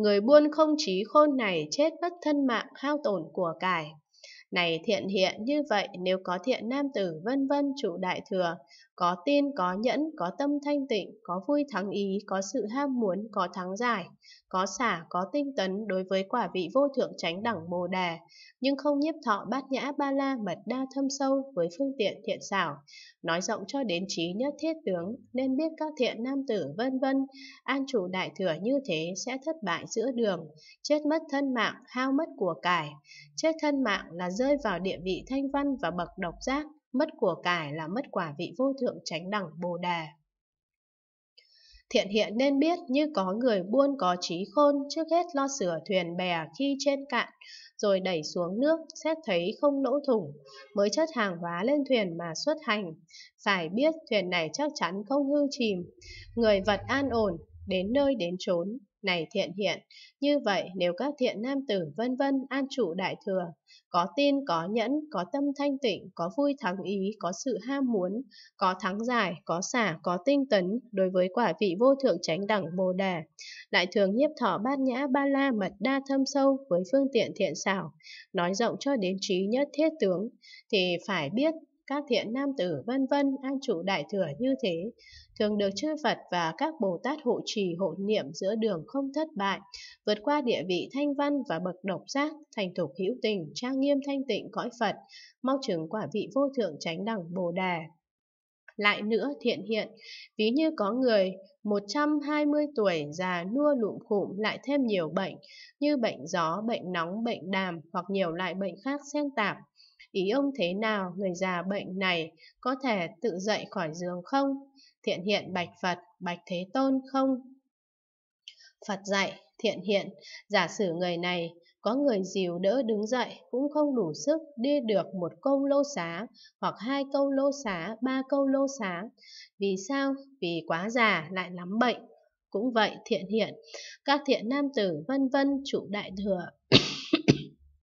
người buôn không trí khôn này chết mất thân mạng hao tổn của cải này thiện hiện như vậy nếu có thiện nam tử vân vân trụ đại thừa, có tin, có nhẫn, có tâm thanh tịnh, có vui thắng ý, có sự ham muốn, có thắng giải, có xả, có tinh tấn đối với quả vị vô thượng tránh đẳng bồ đề nhưng không nhiếp thọ bát nhã ba la mật đa thâm sâu với phương tiện thiện xảo, nói rộng cho đến trí nhất thiết tướng, nên biết các thiện nam tử vân vân, an trụ đại thừa như thế sẽ thất bại giữa đường, chết mất thân mạng, hao mất của cải, chết thân mạng là rơi vào địa vị thanh văn và bậc độc giác, mất của cải là mất quả vị vô thượng chánh đẳng Bồ Đà. Thiện hiện nên biết như có người buôn có trí khôn, trước hết lo sửa thuyền bè khi trên cạn, rồi đẩy xuống nước, xét thấy không lỗ thủng, mới chất hàng hóa lên thuyền mà xuất hành. Phải biết thuyền này chắc chắn không hư chìm, người vật an ổn, đến nơi đến chốn này thiện hiện. Như vậy, nếu các thiện nam tử vân vân an trụ đại thừa, có tin, có nhẫn, có tâm thanh tịnh, có vui thắng ý, có sự ham muốn, có thắng giải, có xả, có tinh tấn đối với quả vị vô thượng chánh đẳng Bồ đề Đại thường nhiếp thọ bát nhã ba la mật đa thâm sâu với phương tiện thiện xảo, nói rộng cho đến trí nhất thiết tướng, thì phải biết các thiện nam tử vân vân an trụ đại thừa như thế, thường được chư Phật và các Bồ Tát hộ trì hộ niệm giữa đường không thất bại, vượt qua địa vị thanh văn và bậc độc giác, thành thục hữu tình, trang nghiêm thanh tịnh cõi Phật, mau chứng quả vị vô thượng chánh đẳng Bồ đề Lại nữa thiện hiện, ví như có người 120 tuổi già nua lụm khụm lại thêm nhiều bệnh như bệnh gió, bệnh nóng, bệnh đàm hoặc nhiều loại bệnh khác xen tạp ý ông thế nào người già bệnh này có thể tự dậy khỏi giường không? Thiện hiện bạch Phật, bạch Thế Tôn không? Phật dạy, thiện hiện, giả sử người này có người dìu đỡ đứng dậy cũng không đủ sức đi được một câu lô xá hoặc hai câu lô xá, ba câu lô xá. Vì sao? Vì quá già lại lắm bệnh. Cũng vậy thiện hiện, các thiện nam tử vân vân trụ đại thừa